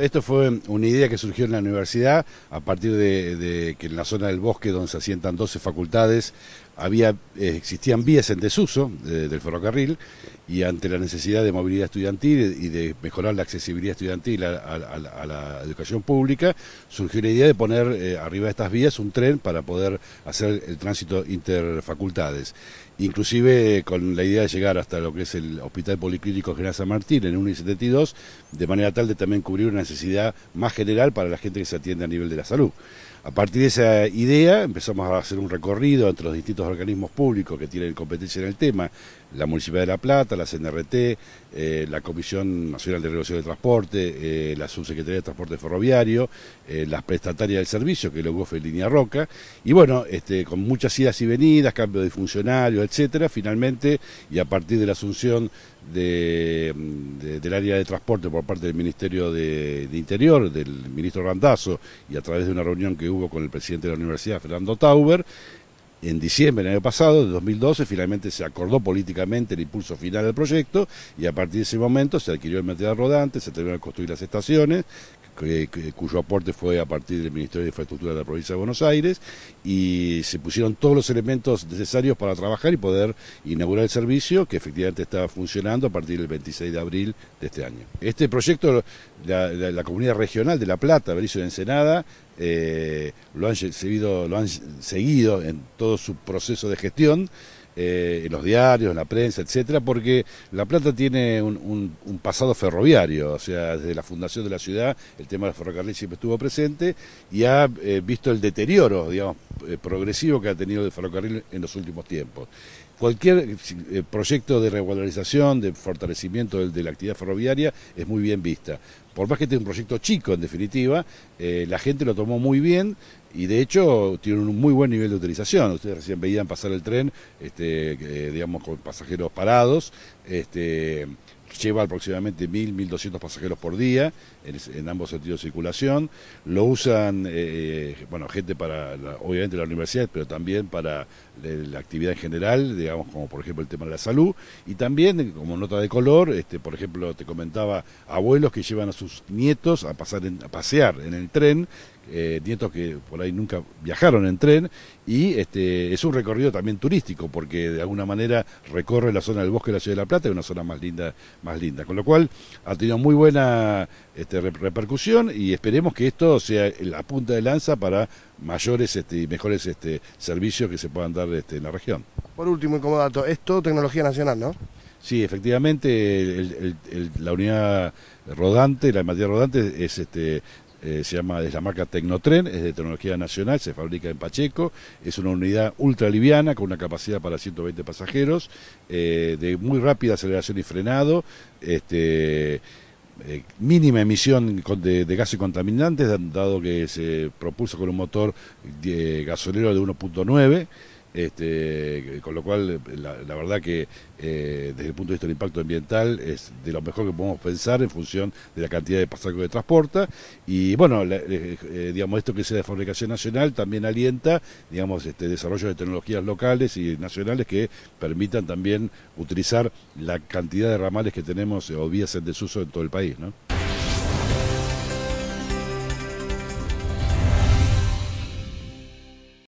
Esto fue una idea que surgió en la universidad a partir de, que en la zona del bosque donde se asientan 12 facultades había, eh, existían vías en desuso eh, del ferrocarril y ante la necesidad de movilidad estudiantil y de mejorar la accesibilidad estudiantil a, la educación pública, surgió la idea de poner eh, arriba de estas vías un tren para poder hacer el tránsito interfacultades. Inclusive con la idea de llegar hasta lo que es el Hospital Policlínico General San Martín en 1 y 72, de manera tal de también cubrir una necesidad más general para la gente que se atiende a nivel de la salud. A partir de esa idea empezamos a hacer un recorrido entre los distintos organismos públicos que tienen competencia en el tema, la Municipalidad de La Plata, la CNRT, eh, la Comisión Nacional de Regulación de Transporte, eh, la Subsecretaría de Transporte Ferroviario, eh, las prestatarias del servicio, que es fue Línea Roca, y bueno, este, con muchas idas y venidas, cambios de funcionarios, etcétera, finalmente, y a partir de la asunción del área de transporte por parte del Ministerio de, de Interior, del ministro Randazo, y a través de una reunión que hubo con el presidente de la universidad, Fernando Tauber, en diciembre del año pasado, de 2012, finalmente se acordó políticamente el impulso final del proyecto y a partir de ese momento se adquirió el material rodante, se terminaron de construir las estaciones, cuyo aporte fue a partir del Ministerio de Infraestructura de la Provincia de Buenos Aires, y se pusieron todos los elementos necesarios para trabajar y poder inaugurar el servicio, que efectivamente estaba funcionando a partir del 26 de abril de este año. Este proyecto, la, comunidad regional de La Plata, Berizo de Ensenada, eh, lo, han lo han seguido en todo su proceso de gestión, eh, en los diarios, en la prensa, etcétera, porque La Plata tiene un, pasado ferroviario, o sea, desde la fundación de la ciudad el tema del ferrocarril siempre estuvo presente y ha eh, visto el deterioro, digamos, eh, progresivo que ha tenido el ferrocarril en los últimos tiempos. Cualquier proyecto de regularización, de fortalecimiento de, la actividad ferroviaria es muy bien vista por más que este es un proyecto chico en definitiva, la gente lo tomó muy bien y de hecho tiene un muy buen nivel de utilización. Ustedes recién veían pasar el tren, este, digamos, con pasajeros parados. Este, lleva aproximadamente 1.000, 1.200 pasajeros por día en, ambos sentidos de circulación. Lo usan, eh, eh, bueno, gente para, obviamente, la universidad, pero también para la, actividad en general, digamos, como por ejemplo el tema de la salud. Y también, como nota de color, este, por ejemplo, te comentaba, abuelos que llevan a sus nietos a, pasar a pasear en el tren, eh, nietos que por ahí nunca viajaron en tren y este, es un recorrido también turístico porque de alguna manera recorre la zona del bosque de la ciudad de La Plata, es una zona más linda, más linda. Con lo cual ha tenido muy buena este, repercusión y esperemos que esto sea la punta de lanza para mayores este, y mejores este, servicios que se puedan dar este, en la región. Por último, y como dato, es todo tecnología nacional, ¿no? Sí, efectivamente, la unidad rodante, la materia rodante es este, eh, se llama, de la marca Tecnotren, es de tecnología nacional, se fabrica en Pacheco, es una unidad ultraliviana con una capacidad para 120 pasajeros, eh, de muy rápida aceleración y frenado, este, eh, mínima emisión de, de, gases contaminantes, dado que se propuso con un motor de gasolero de 1.9 este, con lo cual, la, verdad que eh, desde el punto de vista del impacto ambiental es de lo mejor que podemos pensar en función de la cantidad de pasajeros que transporta. Y bueno, eh, eh, digamos, esto que sea de fabricación nacional también alienta, digamos, este desarrollo de tecnologías locales y nacionales que permitan también utilizar la cantidad de ramales que tenemos o vías en desuso en todo el país, ¿no?